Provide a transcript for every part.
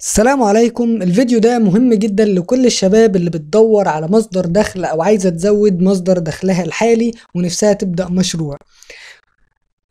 السلام عليكم الفيديو ده مهم جدا لكل الشباب اللي بتدور على مصدر دخل او عايزة تزود مصدر دخلها الحالي ونفسها تبدأ مشروع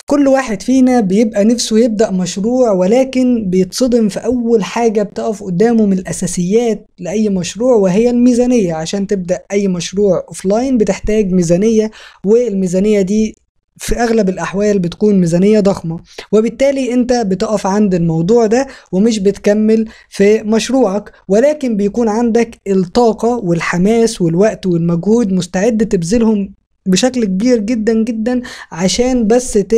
كل واحد فينا بيبقى نفسه يبدأ مشروع ولكن بيتصدم في أول حاجة بتقف قدامه من الأساسيات لأي مشروع وهي الميزانية عشان تبدأ أي مشروع أوفلاين بتحتاج ميزانية والميزانية دي في اغلب الاحوال بتكون ميزانيه ضخمه وبالتالي انت بتقف عند الموضوع ده ومش بتكمل في مشروعك ولكن بيكون عندك الطاقه والحماس والوقت والمجهود مستعد تبذلهم بشكل كبير جدا جدا عشان بس ت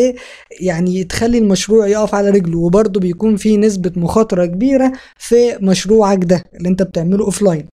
يعني تخلي المشروع يقف على رجله وبرضه بيكون في نسبه مخاطره كبيره في مشروعك ده اللي انت بتعمله اوفلاين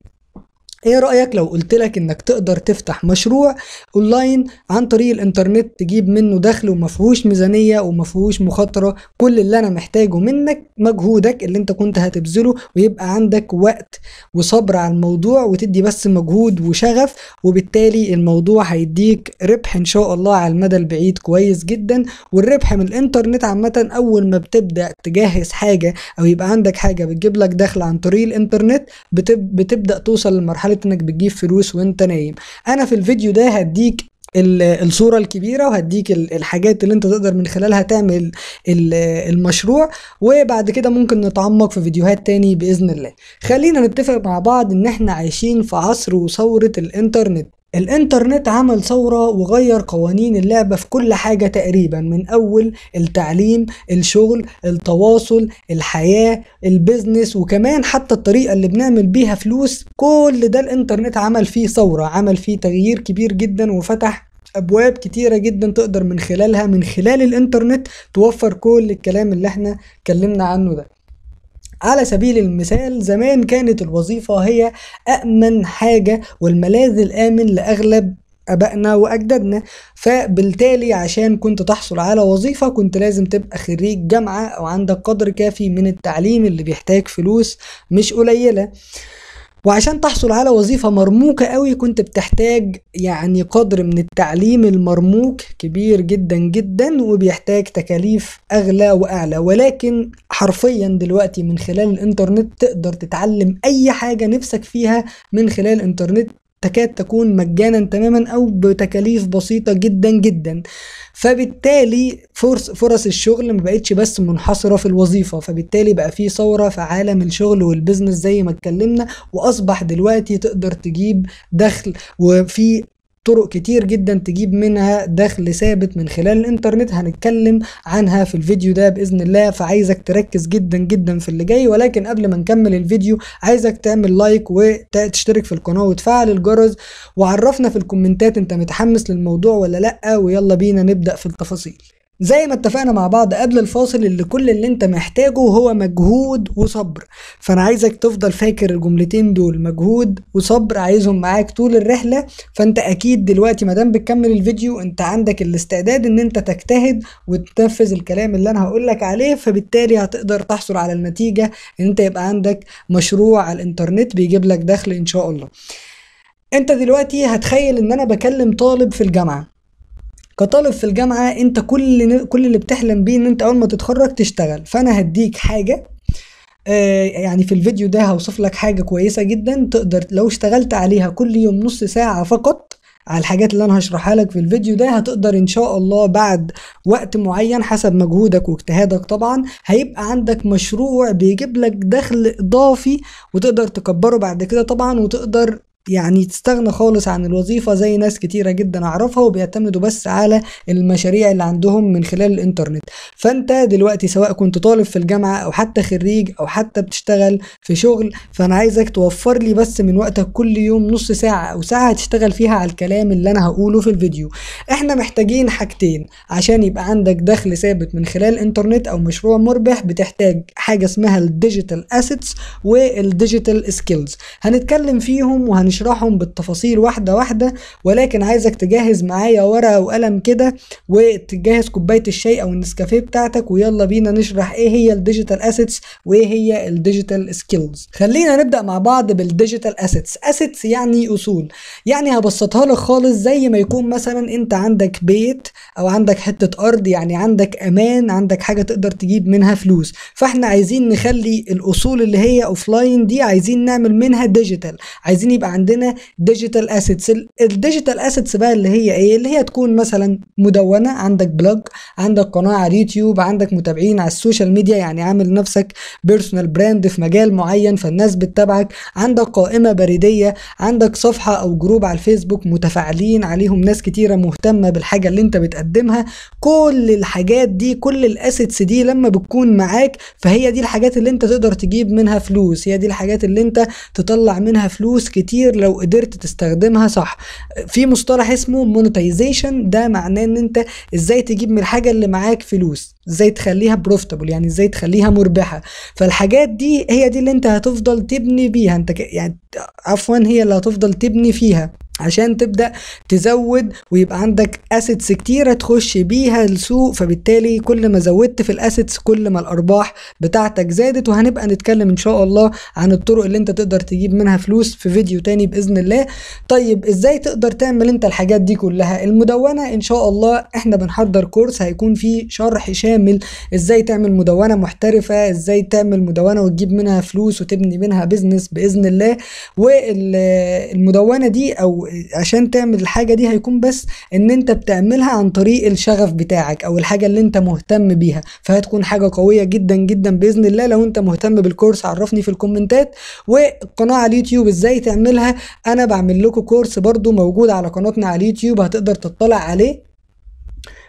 ايه رأيك لو قلت لك انك تقدر تفتح مشروع اونلاين عن طريق الانترنت تجيب منه دخل ومفهوش ميزانية ومفهوش مخاطرة كل اللي انا محتاجه منك مجهودك اللي انت كنت هتبذله ويبقى عندك وقت وصبر على الموضوع وتدي بس مجهود وشغف وبالتالي الموضوع هيديك ربح ان شاء الله على المدى البعيد كويس جدا والربح من الانترنت عامة اول ما بتبدأ تجهز حاجة او يبقى عندك حاجة بتجيب لك دخل عن طريق الانترنت بتبدأ توصل لمرحلة حاله انك بتجيب فلوس وانت نايم انا في الفيديو ده هديك الصورة الكبيرة وهديك الحاجات اللي انت تقدر من خلالها تعمل المشروع وبعد كده ممكن نتعمق في فيديوهات تاني بإذن الله خلينا نتفق مع بعض ان احنا عايشين في عصر وثورة الانترنت الانترنت عمل ثورة وغير قوانين اللعبة في كل حاجة تقريبا من أول التعليم الشغل التواصل الحياة البزنس وكمان حتى الطريقة اللي بنعمل بيها فلوس كل ده الانترنت عمل فيه ثورة عمل فيه تغيير كبير جدا وفتح ابواب كتيره جدا تقدر من خلالها من خلال الانترنت توفر كل الكلام اللي احنا اتكلمنا عنه ده على سبيل المثال زمان كانت الوظيفة هي أأمن حاجة والملاذ الآمن لأغلب ابائنا واجدادنا فبالتالي عشان كنت تحصل على وظيفه كنت لازم تبقى خريج جامعه او عندك قدر كافي من التعليم اللي بيحتاج فلوس مش قليله وعشان تحصل على وظيفة مرموقة قوي كنت بتحتاج يعني قدر من التعليم المرموق كبير جدا جدا وبيحتاج تكاليف أغلى وأعلى ولكن حرفيا دلوقتي من خلال الإنترنت تقدر تتعلم أي حاجة نفسك فيها من خلال الإنترنت تكاد تكون مجانا تماما او بتكاليف بسيطه جدا جدا فبالتالي فرص فرص الشغل ما بقتش بس منحصره في الوظيفه فبالتالي بقى في ثوره في عالم الشغل والبزنس زي ما اتكلمنا واصبح دلوقتي تقدر تجيب دخل وفي طرق كتير جدا تجيب منها دخل ثابت من خلال الانترنت هنتكلم عنها في الفيديو ده باذن الله فعايزك تركز جدا جدا في اللي جاي ولكن قبل ما نكمل الفيديو عايزك تعمل لايك وتشترك في القناه وتفعل الجرس وعرفنا في الكومنتات انت متحمس للموضوع ولا لا ويلا بينا نبدا في التفاصيل زي ما اتفقنا مع بعض قبل الفاصل اللي كل اللي انت محتاجه هو مجهود وصبر فانا عايزك تفضل فاكر الجملتين دول مجهود وصبر عايزهم معاك طول الرحلة فانت اكيد دلوقتي مادام بتكمل الفيديو انت عندك الاستعداد ان انت تجتهد وتنفذ الكلام اللي انا هقولك عليه فبالتالي هتقدر تحصل على النتيجة ان انت يبقى عندك مشروع على الانترنت بيجيب لك دخل ان شاء الله انت دلوقتي هتخيل ان انا بكلم طالب في الجامعة كطالب في الجامعه انت كل كل اللي بتحلم بيه ان انت اول ما تتخرج تشتغل فانا هديك حاجه آه، يعني في الفيديو ده هوصف لك حاجه كويسه جدا تقدر لو اشتغلت عليها كل يوم نص ساعه فقط على الحاجات اللي انا هشرحها لك في الفيديو ده هتقدر ان شاء الله بعد وقت معين حسب مجهودك واجتهادك طبعا هيبقى عندك مشروع بيجيب لك دخل اضافي وتقدر تكبره بعد كده طبعا وتقدر يعني تستغنى خالص عن الوظيفة زي ناس كتيرة جدا أعرفها وبيعتمدوا بس على المشاريع اللي عندهم من خلال الإنترنت فأنت دلوقتي سواء كنت طالب في الجامعة أو حتى خريج أو حتى بتشتغل في شغل فأنا عايزك توفر لي بس من وقتك كل يوم نص ساعة أو ساعة هتشتغل فيها على الكلام اللي أنا هقوله في الفيديو إحنا محتاجين حاجتين عشان يبقى عندك دخل ثابت من خلال إنترنت أو مشروع مربح بتحتاج حاجة اسمها الديجيتال أسيتس والديجيتال سكيلز هنتكلم فيهم وهن هنشرحهم بالتفاصيل واحدة واحدة ولكن عايزك تجهز معايا ورقة وقلم كده وتجهز كوباية الشاي أو النسكافيه بتاعتك ويلا بينا نشرح إيه هي الديجيتال أسيتس وإيه هي الديجيتال سكيلز خلينا نبدأ مع بعض بالديجيتال أسيتس أسيتس يعني أصول يعني هبسطها لك خالص زي ما يكون مثلا أنت عندك بيت أو عندك حتة أرض يعني عندك أمان عندك حاجة تقدر تجيب منها فلوس فإحنا عايزين نخلي الأصول اللي هي أوفلاين دي عايزين نعمل منها ديجيتال عايزين يبقى عندنا عندنا ديجيتال اسيتس الديجيتال اسيتس بقى اللي هي ايه اللي هي تكون مثلا مدونه عندك بلوج عندك قناه على اليوتيوب عندك متابعين على السوشيال ميديا يعني عامل نفسك بيرسونال براند في مجال معين فالناس بتتابعك عندك قائمه بريديه عندك صفحه او جروب على الفيسبوك متفاعلين عليهم ناس كتيره مهتمه بالحاجه اللي انت بتقدمها كل الحاجات دي كل الاسيتس دي لما بتكون معاك فهي دي الحاجات اللي انت تقدر تجيب منها فلوس هي دي الحاجات اللي انت تطلع منها فلوس كتير لو قدرت تستخدمها صح في مصطلح اسمه مونتايزيشن ده معناه ان انت ازاي تجيب من الحاجه اللي معاك فلوس ازاي تخليها بروفيتابل يعني ازاي تخليها مربحه فالحاجات دي هي دي اللي انت هتفضل تبني بيها انت يعني عفوا هي اللي هتفضل تبني فيها عشان تبدا تزود ويبقى عندك اسيتس كتيره تخش بيها السوق فبالتالي كل ما زودت في الاسيتس كل ما الارباح بتاعتك زادت وهنبقى نتكلم ان شاء الله عن الطرق اللي انت تقدر تجيب منها فلوس في فيديو تاني باذن الله طيب ازاي تقدر تعمل انت الحاجات دي كلها المدونه ان شاء الله احنا بنحضر كورس هيكون فيه شرح شامل ازاي تعمل مدونه محترفه ازاي تعمل مدونه وتجيب منها فلوس وتبني منها بزنس باذن الله والمدونه دي او عشان تعمل الحاجه دي هيكون بس ان انت بتعملها عن طريق الشغف بتاعك او الحاجه اللي انت مهتم بيها فهتكون حاجه قويه جدا جدا باذن الله لو انت مهتم بالكورس عرفني في الكومنتات والقناه على اليوتيوب ازاي تعملها انا بعمل لكم كورس برضو موجود على قناتنا على اليوتيوب هتقدر تطلع عليه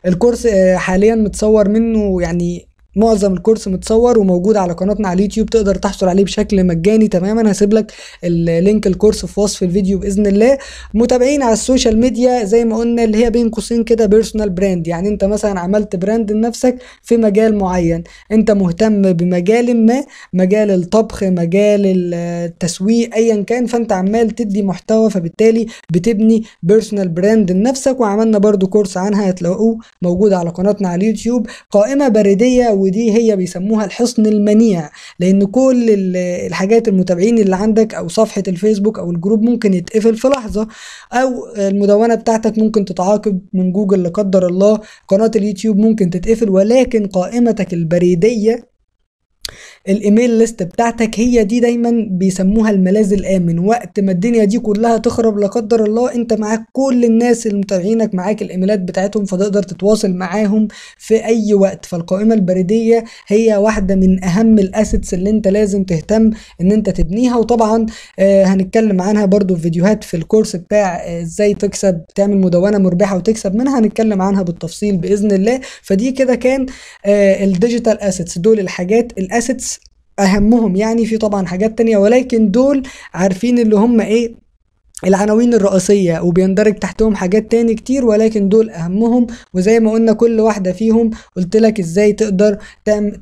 الكورس آه، حاليا متصور منه يعني معظم الكورس متصور وموجود على قناتنا على اليوتيوب تقدر تحصل عليه بشكل مجاني تماما هسيب لك اللينك الكورس في وصف الفيديو باذن الله متابعين على السوشيال ميديا زي ما قلنا اللي هي بين قوسين كده بيرسونال براند يعني انت مثلا عملت براند لنفسك في مجال معين انت مهتم بمجال ما مجال الطبخ مجال التسويق ايا كان فانت عمال تدي محتوى فبالتالي بتبني بيرسونال براند لنفسك وعملنا برضو كورس عنها هتلاقوه موجود على قناتنا على اليوتيوب قائمه بريديه و ودي هي بيسموها الحصن المنيع لان كل الحاجات المتابعين اللي عندك او صفحه الفيسبوك او الجروب ممكن يتقفل في لحظه او المدونه بتاعتك ممكن تتعاقب من جوجل لا قدر الله قناه اليوتيوب ممكن تتقفل ولكن قائمتك البريديه الايميل ليست بتاعتك هي دي دايما بيسموها الملاذ الامن وقت ما الدنيا دي كلها تخرب لا قدر الله انت معاك كل الناس اللي متابعينك معاك الايميلات بتاعتهم فتقدر تتواصل معاهم في اي وقت فالقائمه البريديه هي واحده من اهم الاسيتس اللي انت لازم تهتم ان انت تبنيها وطبعا آه، هنتكلم عنها برضو في فيديوهات في الكورس بتاع آه، ازاي تكسب تعمل مدونه مربحه وتكسب منها هنتكلم عنها بالتفصيل باذن الله فدي كده كان آه، الديجيتال اسيتس دول الحاجات الأسيتس اسيتس اهمهم يعني في طبعا حاجات تانية ولكن دول عارفين اللي هم ايه العناوين الرئيسية وبيندرج تحتهم حاجات تاني كتير ولكن دول أهمهم وزي ما قلنا كل واحدة فيهم قلت لك إزاي تقدر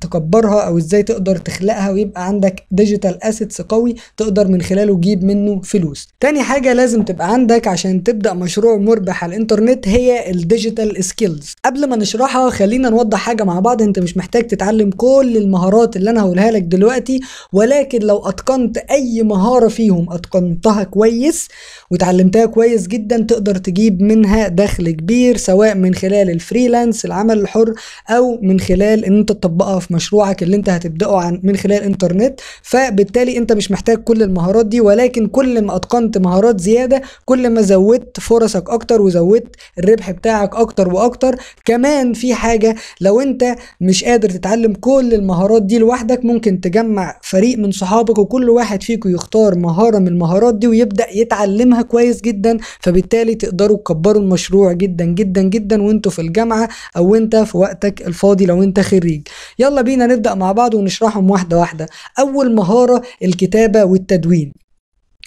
تكبرها أو إزاي تقدر تخلقها ويبقى عندك ديجيتال أسيتس قوي تقدر من خلاله تجيب منه فلوس تاني حاجة لازم تبقى عندك عشان تبدأ مشروع مربح على الإنترنت هي الديجيتال سكيلز قبل ما نشرحها خلينا نوضح حاجة مع بعض أنت مش محتاج تتعلم كل المهارات اللي أنا هقولها لك دلوقتي ولكن لو أتقنت أي مهارة فيهم أتقنتها كويس وتعلمتها كويس جدا تقدر تجيب منها دخل كبير سواء من خلال الفريلانس العمل الحر او من خلال ان انت تطبقها في مشروعك اللي انت هتبداه عن من خلال انترنت فبالتالي انت مش محتاج كل المهارات دي ولكن كل ما اتقنت مهارات زياده كل ما زودت فرصك اكتر وزودت الربح بتاعك اكتر واكتر كمان في حاجه لو انت مش قادر تتعلم كل المهارات دي لوحدك ممكن تجمع فريق من صحابك وكل واحد فيكم يختار مهاره من المهارات دي ويبدا يتعلم معلمها كويس جدا فبالتالي تقدروا تكبروا المشروع جدا جدا جدا وانتوا في الجامعه او انت في وقتك الفاضي لو انت خريج يلا بينا نبدا مع بعض ونشرحهم واحده واحده اول مهاره الكتابه والتدوين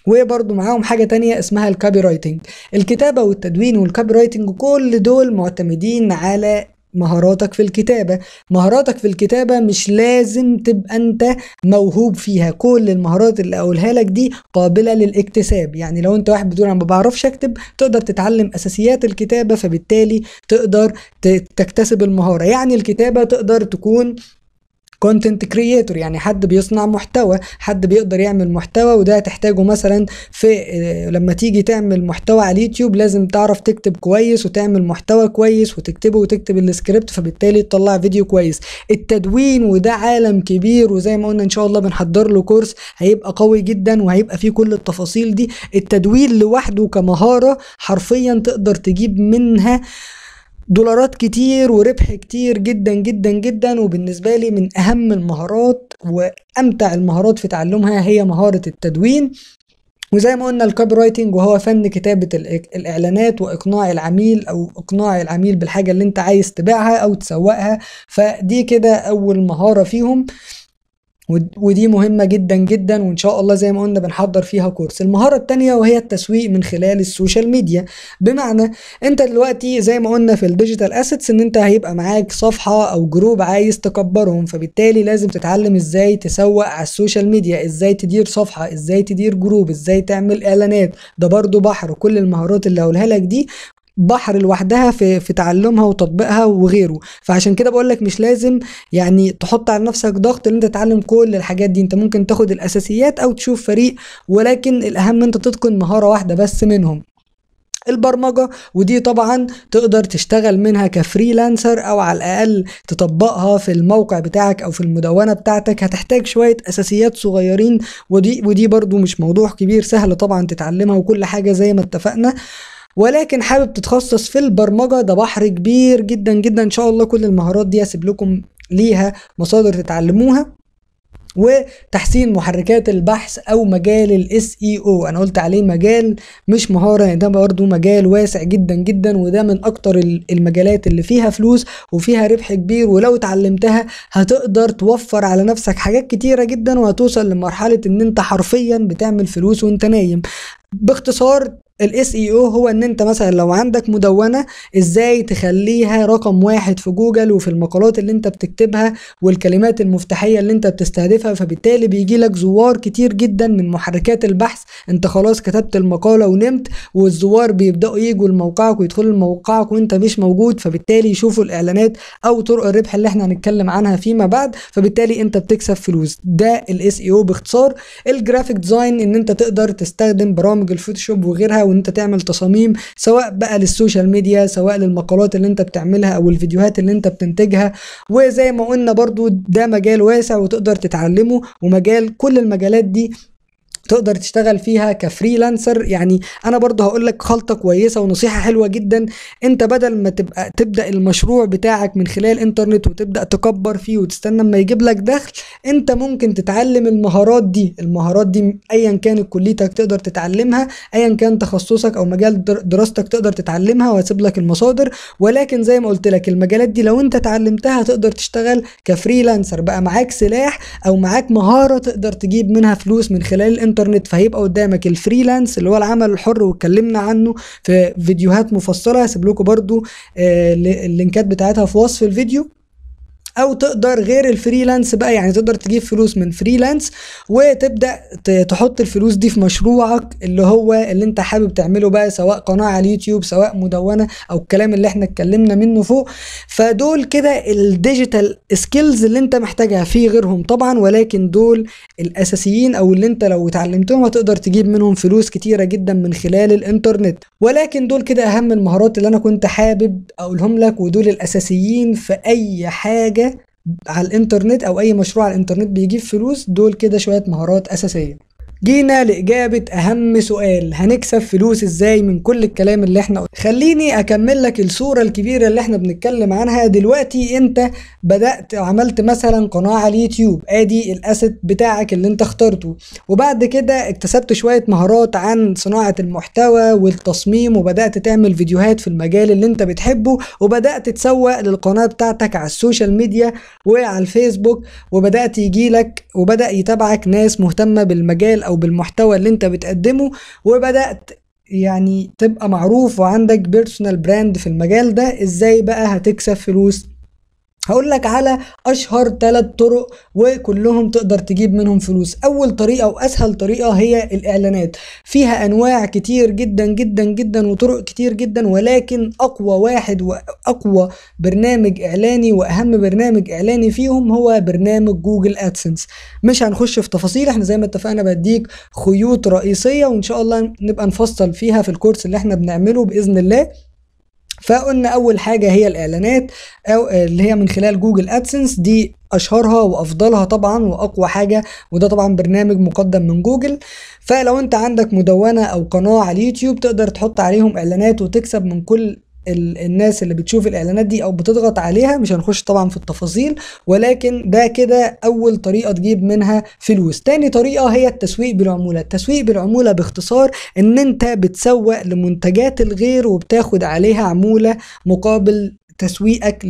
وبرضه معاهم حاجة تانية اسمها الكوبي رايتنج الكتابة والتدوين والكوبي رايتنج كل دول معتمدين على مهاراتك في الكتابة مهاراتك في الكتابة مش لازم تبقى انت موهوب فيها كل المهارات اللي اقولها لك دي قابلة للاكتساب يعني لو انت واحد بتقول انا ما بعرفش اكتب تقدر تتعلم اساسيات الكتابة فبالتالي تقدر تكتسب المهارة يعني الكتابة تقدر تكون كونتنت كرييتور يعني حد بيصنع محتوى حد بيقدر يعمل محتوى وده هتحتاجه مثلا في آه، لما تيجي تعمل محتوى على اليوتيوب لازم تعرف تكتب كويس وتعمل محتوى كويس وتكتبه وتكتب السكريبت فبالتالي تطلع فيديو كويس التدوين وده عالم كبير وزي ما قلنا ان شاء الله بنحضر له كورس هيبقى قوي جدا وهيبقى فيه كل التفاصيل دي التدوين لوحده كمهارة حرفيا تقدر تجيب منها دولارات كتير وربح كتير جدا جدا جدا وبالنسبة لي من أهم المهارات وأمتع المهارات في تعلمها هي مهارة التدوين وزي ما قلنا الكوبي رايتنج وهو فن كتابة الإعلانات وإقناع العميل أو إقناع العميل بالحاجة اللي أنت عايز تبيعها أو تسوقها فدي كده أول مهارة فيهم ودي مهمه جدا جدا وان شاء الله زي ما قلنا بنحضر فيها كورس المهاره التانية وهي التسويق من خلال السوشيال ميديا بمعنى انت دلوقتي زي ما قلنا في الديجيتال اسيتس ان انت هيبقى معاك صفحه او جروب عايز تكبرهم فبالتالي لازم تتعلم ازاي تسوق على السوشيال ميديا ازاي تدير صفحه ازاي تدير جروب ازاي تعمل اعلانات ده برضو بحر كل المهارات اللي هقولها لك دي بحر لوحدها في في تعلمها وتطبيقها وغيره فعشان كده بقول لك مش لازم يعني تحط على نفسك ضغط ان انت تتعلم كل الحاجات دي انت ممكن تاخد الاساسيات او تشوف فريق ولكن الاهم انت تتقن مهاره واحده بس منهم البرمجه ودي طبعا تقدر تشتغل منها كفريلانسر او على الاقل تطبقها في الموقع بتاعك او في المدونه بتاعتك هتحتاج شويه اساسيات صغيرين ودي ودي برضو مش موضوع كبير سهل طبعا تتعلمها وكل حاجه زي ما اتفقنا ولكن حابب تتخصص في البرمجه ده بحر كبير جدا جدا ان شاء الله كل المهارات دي هسيب لكم ليها مصادر تتعلموها وتحسين محركات البحث او مجال الاس اي او e انا قلت عليه مجال مش مهاره يعني ده برضه مجال واسع جدا جدا وده من اكتر المجالات اللي فيها فلوس وفيها ربح كبير ولو اتعلمتها هتقدر توفر على نفسك حاجات كتيره جدا وهتوصل لمرحله ان انت حرفيا بتعمل فلوس وانت نايم باختصار الاس اي او e هو ان انت مثلا لو عندك مدونه ازاي تخليها رقم واحد في جوجل وفي المقالات اللي انت بتكتبها والكلمات المفتاحيه اللي انت بتستهدفها فبالتالي بيجي لك زوار كتير جدا من محركات البحث انت خلاص كتبت المقاله ونمت والزوار بيبداوا يجوا لموقعك ويدخلوا لموقعك وانت مش موجود فبالتالي يشوفوا الاعلانات او طرق الربح اللي احنا هنتكلم عنها فيما بعد فبالتالي انت بتكسب فلوس ده الاس اي او e باختصار الجرافيك ديزاين ان انت تقدر تستخدم برامج الفوتوشوب وغيرها او انت تعمل تصاميم سواء بقى للسوشيال ميديا سواء للمقالات اللي انت بتعملها او الفيديوهات اللي انت بتنتجها وزي ما قلنا برضو ده مجال واسع وتقدر تتعلمه ومجال كل المجالات دي تقدر تشتغل فيها كفريلانسر يعني انا برضه هقول لك خلطه كويسه ونصيحه حلوه جدا انت بدل ما تبقى تبدا المشروع بتاعك من خلال الانترنت وتبدا تكبر فيه وتستنى اما يجيب لك دخل انت ممكن تتعلم المهارات دي المهارات دي ايا كانت كليتك تقدر تتعلمها ايا كان تخصصك او مجال دراستك تقدر تتعلمها وهسيب لك المصادر ولكن زي ما قلت لك المجالات دي لو انت اتعلمتها تقدر تشتغل كفريلانسر بقى معاك سلاح او معاك مهاره تقدر تجيب منها فلوس من خلال الانترنت الانترنت فهيبقى قدامك الفريلانس اللي هو العمل الحر واتكلمنا عنه في فيديوهات مفصله هسيب لكم برده آه، اللينكات بتاعتها في وصف الفيديو او تقدر غير الفريلانس بقى يعني تقدر تجيب فلوس من فريلانس وتبدا تحط الفلوس دي في مشروعك اللي هو اللي انت حابب تعمله بقى سواء قناه على اليوتيوب سواء مدونه او الكلام اللي احنا اتكلمنا منه فوق فدول كده الديجيتال سكيلز اللي انت محتاجها في غيرهم طبعا ولكن دول الاساسيين او اللي انت لو اتعلمتهم هتقدر تجيب منهم فلوس كتيره جدا من خلال الانترنت ولكن دول كده اهم المهارات اللي انا كنت حابب اقولهم لك ودول الاساسيين في اي حاجه على الانترنت او اي مشروع على الانترنت بيجيب فلوس دول كده شويه مهارات اساسيه جينا لإجابة أهم سؤال هنكسب فلوس إزاي من كل الكلام اللي إحنا قلت. خليني أكمل لك الصورة الكبيرة اللي إحنا بنتكلم عنها دلوقتي أنت بدأت عملت مثلا قناة على اليوتيوب آدي الأسد بتاعك اللي أنت اخترته وبعد كده اكتسبت شوية مهارات عن صناعة المحتوى والتصميم وبدأت تعمل فيديوهات في المجال اللي أنت بتحبه وبدأت تسوق للقناة بتاعتك على السوشيال ميديا وعلى الفيسبوك وبدأت يجيلك وبدأ يتابعك ناس مهتمة بالمجال او بالمحتوى اللي انت بتقدمه وبدات يعني تبقى معروف وعندك بيرسونال براند في المجال ده ازاي بقى هتكسب فلوس هقول لك على اشهر ثلاث طرق وكلهم تقدر تجيب منهم فلوس اول طريقه واسهل طريقه هي الاعلانات فيها انواع كتير جدا جدا جدا وطرق كتير جدا ولكن اقوى واحد واقوى برنامج اعلاني واهم برنامج اعلاني فيهم هو برنامج جوجل ادسنس مش هنخش في تفاصيل احنا زي ما اتفقنا بديك خيوط رئيسيه وان شاء الله نبقى نفصل فيها في الكورس اللي احنا بنعمله باذن الله فقلنا اول حاجه هي الاعلانات او اللي هي من خلال جوجل ادسنس دي اشهرها وافضلها طبعا واقوى حاجه وده طبعا برنامج مقدم من جوجل فلو انت عندك مدونه او قناه على اليوتيوب تقدر تحط عليهم اعلانات وتكسب من كل الناس اللي بتشوف الاعلانات دي او بتضغط عليها مش هنخش طبعا في التفاصيل ولكن ده كده اول طريقه تجيب منها فلوس تاني طريقه هي التسويق بالعموله التسويق بالعموله باختصار ان انت بتسوق لمنتجات الغير وبتاخد عليها عموله مقابل تسويقك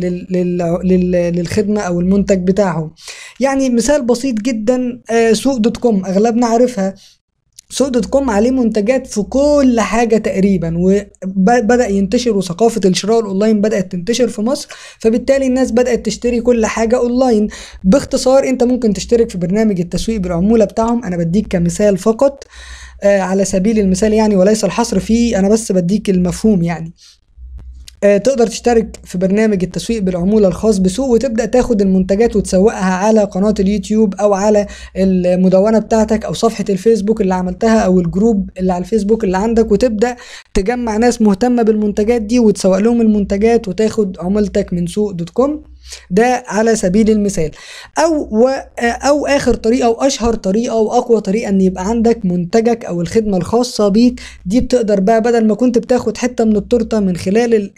للخدمه او المنتج بتاعهم يعني مثال بسيط جدا آه، سوق دوت كوم اغلبنا عارفها سوق دوت كوم عليه منتجات في كل حاجه تقريبا وبدا ينتشر وثقافه الشراء الاونلاين بدات تنتشر في مصر فبالتالي الناس بدات تشتري كل حاجه اونلاين باختصار انت ممكن تشترك في برنامج التسويق بالعموله بتاعهم انا بديك كمثال فقط آه، على سبيل المثال يعني وليس الحصر فيه انا بس بديك المفهوم يعني آه، تقدر تشترك في برنامج التسويق بالعمولة الخاص بسوق وتبدأ تاخد المنتجات وتسوقها على قناة اليوتيوب أو على المدونة بتاعتك أو صفحة الفيسبوك اللي عملتها أو الجروب اللي على الفيسبوك اللي عندك وتبدأ تجمع ناس مهتمة بالمنتجات دي وتسوق لهم المنتجات وتاخد عمولتك من سوق دوت كوم ده على سبيل المثال او و او اخر طريقه او اشهر طريقه واقوى طريقه ان يبقى عندك منتجك او الخدمه الخاصه بيك دي بتقدر بقى بدل ما كنت بتاخد حته من التورته من خلال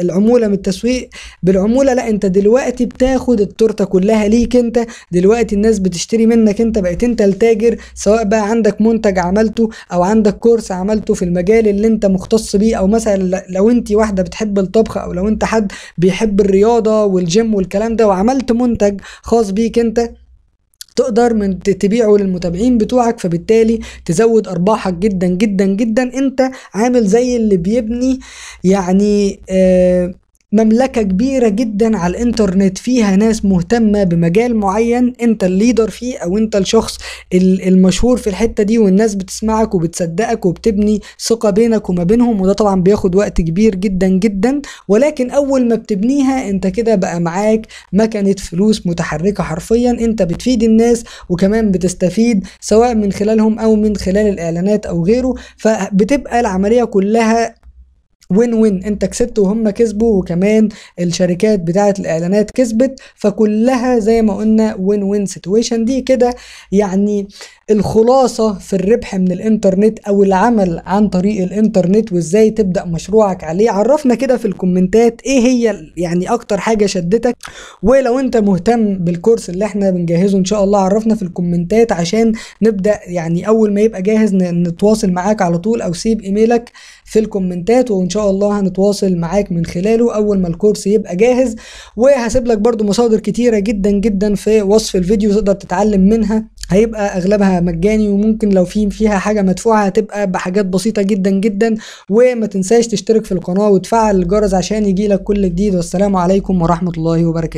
العموله من التسويق بالعموله لا انت دلوقتي بتاخد التورته كلها ليك انت دلوقتي الناس بتشتري منك انت بقيت انت التاجر سواء بقى عندك منتج عملته او عندك كورس عملته في المجال اللي انت مختص بيه او مثلا لو انت واحده بتحب الطبخ او لو انت حد بيحب الرياضه والج والجيم والكلام ده وعملت منتج خاص بيك انت تقدر من تبيعه للمتابعين بتوعك فبالتالي تزود ارباحك جدا جدا جدا انت عامل زي اللي بيبني يعني آه مملكة كبيرة جدا على الانترنت فيها ناس مهتمة بمجال معين انت الليدر فيه او انت الشخص المشهور في الحتة دي والناس بتسمعك وبتصدقك وبتبني ثقة بينك وما بينهم وده طبعا بياخد وقت كبير جدا جدا ولكن اول ما بتبنيها انت كده بقى معاك مكنة فلوس متحركة حرفيا انت بتفيد الناس وكمان بتستفيد سواء من خلالهم او من خلال الاعلانات او غيره فبتبقى العملية كلها وين وين انت كسبت وهم كسبوا وكمان الشركات بتاعه الاعلانات كسبت فكلها زي ما قلنا وين وين سيتويشن دي كده يعني الخلاصه في الربح من الانترنت او العمل عن طريق الانترنت وازاي تبدا مشروعك عليه عرفنا كده في الكومنتات ايه هي يعني اكتر حاجه شدتك ولو انت مهتم بالكورس اللي احنا بنجهزه ان شاء الله عرفنا في الكومنتات عشان نبدا يعني اول ما يبقى جاهز نتواصل معاك على طول او سيب ايميلك في الكومنتات وان شاء الله هنتواصل معاك من خلاله اول ما الكورس يبقى جاهز وهسيب لك برضو مصادر كتيره جدا جدا في وصف الفيديو تقدر تتعلم منها هيبقى اغلبها مجاني وممكن لو في فيها حاجه مدفوعه هتبقى بحاجات بسيطه جدا جدا وما تنساش تشترك في القناه وتفعل الجرس عشان يجيلك كل جديد والسلام عليكم ورحمه الله وبركاته